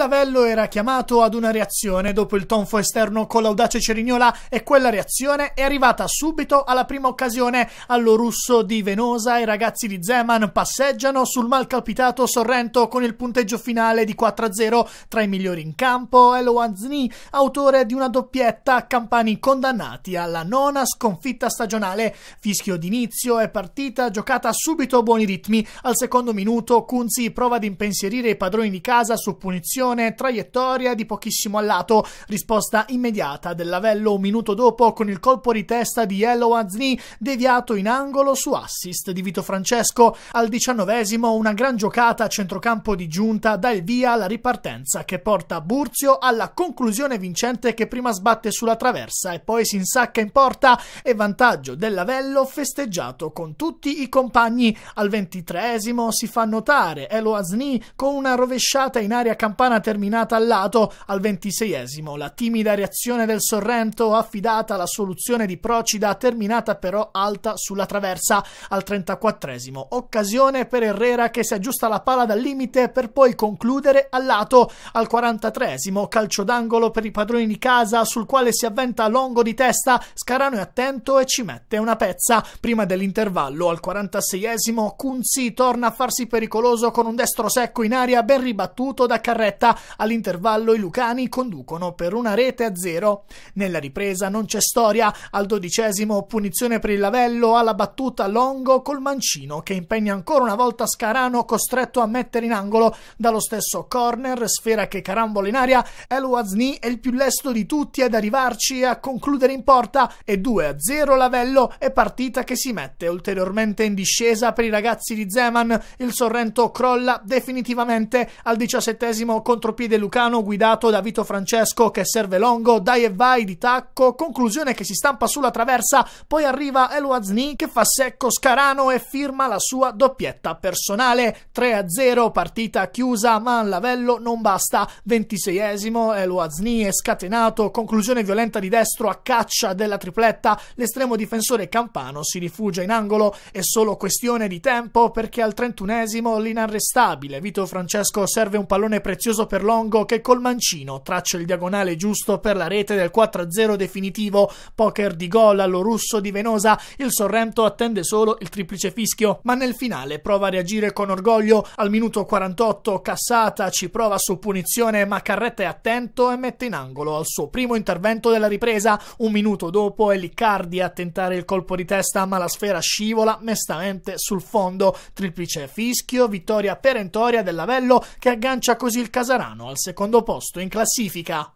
Lavello era chiamato ad una reazione dopo il tonfo esterno con l'audace Cerignola e quella reazione è arrivata subito alla prima occasione. Allo russo di Venosa i ragazzi di Zeman passeggiano sul malcapitato Sorrento con il punteggio finale di 4-0 tra i migliori in campo. Eloanzni, autore di una doppietta, Campani condannati alla nona sconfitta stagionale. Fischio d'inizio e partita giocata subito a buoni ritmi. Al secondo minuto Kunzi prova ad impensierire i padroni di casa su punizione posizione, traiettoria di pochissimo lato, risposta immediata dell'Avello un minuto dopo con il colpo di testa di Yellow Azni deviato in angolo su assist di Vito Francesco. Al diciannovesimo una gran giocata a centrocampo di Giunta dà il via alla ripartenza che porta Burzio alla conclusione vincente che prima sbatte sulla traversa e poi si insacca in porta e vantaggio dell'Avello festeggiato con tutti i compagni. Al ventitreesimo si fa notare Elo Azni con una rovesciata in aria campana lontana terminata al lato al 26esimo. La timida reazione del Sorrento affidata alla soluzione di Procida terminata però alta sulla traversa al 34esimo. Occasione per Herrera che si aggiusta la pala dal limite per poi concludere al lato al 43esimo. Calcio d'angolo per i padroni di casa sul quale si avventa Longo di testa. Scarano è attento e ci mette una pezza. Prima dell'intervallo al 46esimo Kunzi torna a farsi pericoloso con un destro secco in aria ben ribattuto da Carretta diretta. All'intervallo i lucani conducono per una rete a zero. Nella ripresa non c'è storia. Al dodicesimo punizione per il lavello alla battuta Longo col mancino che impegna ancora una volta Scarano costretto a mettere in angolo dallo stesso corner, sfera che carambola in aria. El Wazni è il più lesto di tutti ad arrivarci e a concludere in porta e 2-0 Lavello è partita che si mette ulteriormente in discesa per i ragazzi di Zeman. Il Sorrento crolla definitivamente al diciassettesimo con contropiede lucano guidato da Vito Francesco che serve Longo, dai e vai di tacco, conclusione che si stampa sulla traversa, poi arriva Elo che fa secco Scarano e firma la sua doppietta personale. 3-0, partita chiusa, ma al lavello non basta. 26esimo, Elo è scatenato, conclusione violenta di destro a caccia della tripletta, l'estremo difensore Campano si rifugia in angolo, è solo questione di tempo perché al 31esimo l'inarrestabile Vito Francesco serve un pallone prezioso clamoroso per Longo che col mancino traccia il diagonale giusto per la rete del 4-0 definitivo. Poker di gol allo russo di Venosa, il Sorrento attende solo il triplice fischio, ma nel finale prova a reagire con orgoglio. Al minuto 48 Cassata ci prova su punizione, ma Carretta è attento e mette in angolo al suo primo intervento della ripresa. Un minuto dopo è Liccardi a tentare il colpo di testa, ma la sfera scivola mestamente sul fondo. Triplice fischio, vittoria perentoria dell'Avello che aggancia così il Casablanca Casarano al secondo posto in classifica.